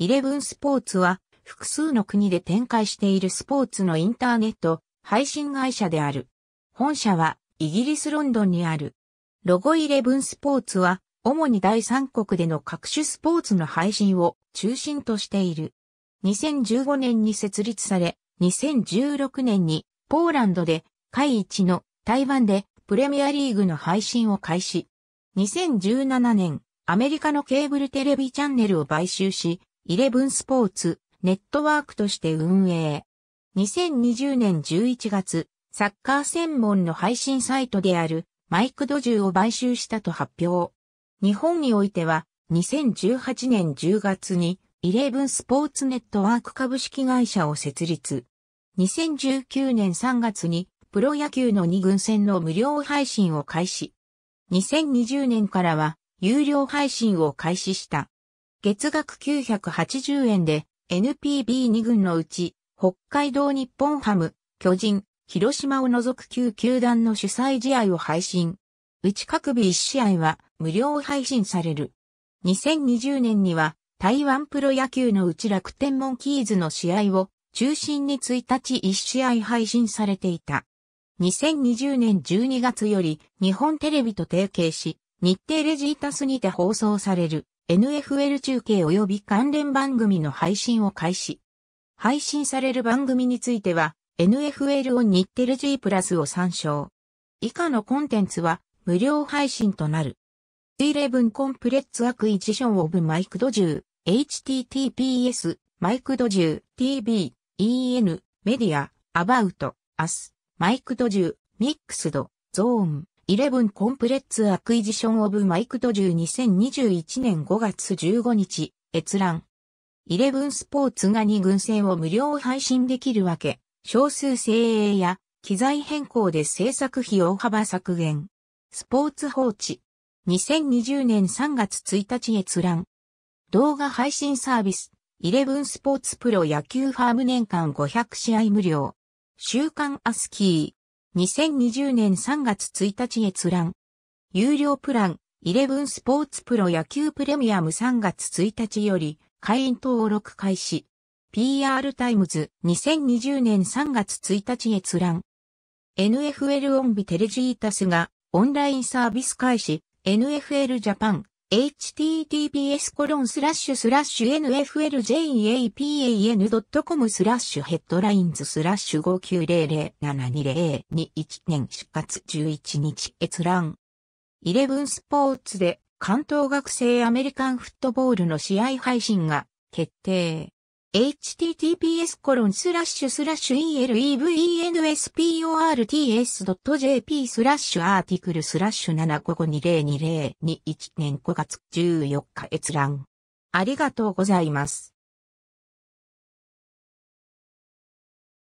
イレブンスポーツは複数の国で展開しているスポーツのインターネット配信会社である。本社はイギリスロンドンにある。ロゴイレブンスポーツは主に第三国での各種スポーツの配信を中心としている。2015年に設立され、2016年にポーランドで、海一の台湾でプレミアリーグの配信を開始。2017年、アメリカのケーブルテレビチャンネルを買収し、イレブンスポーツ、ネットワークとして運営。2020年11月、サッカー専門の配信サイトであるマイクドジュを買収したと発表。日本においては2018年10月にイレブンスポーツネットワーク株式会社を設立。2019年3月にプロ野球の2軍戦の無料配信を開始。2020年からは有料配信を開始した。月額980円で NPB2 軍のうち北海道日本ハム、巨人、広島を除く旧球団の主催試合を配信。うち各日1試合は無料配信される。2020年には台湾プロ野球のうち楽天モンキーズの試合を中心に1日1試合配信されていた。2020年12月より日本テレビと提携し、日程レジータスにて放送される NFL 中継及び関連番組の配信を開始。配信される番組については、NFL を日テレ G プラスを参照。以下のコンテンツは無料配信となる。11コンプレッツアクイジションオブマイクド10 https マイクド10 tv en メディアアバウト、アス、マイクド10ミックスドゾーン11コンプレッツアクイジションオブマイクトュ0 2021年5月15日、閲覧。11スポーツが2軍戦を無料配信できるわけ、少数精鋭や機材変更で制作費大幅削減。スポーツ放置。2020年3月1日閲覧。動画配信サービス、11スポーツプロ野球ファーム年間500試合無料。週刊アスキー。2020年3月1日閲覧。有料プラン、11スポーツプロ野球プレミアム3月1日より、会員登録開始。PR タイムズ2020年3月1日閲覧。NFL オンビテレジータスがオンラインサービス開始 NFL ジャパン https コロンスラッシュスラッシュ nfljpan.com a スラッシュヘッドラインズスラッシュ590072021年4月11日閲覧。イレブンスポーツで関東学生アメリカンフットボールの試合配信が決定。https コロンスラッシュスラッシュ elevensports.jp スラッシュアーティクルスラッシュ75502021年5月14日閲覧。ありがとうございます。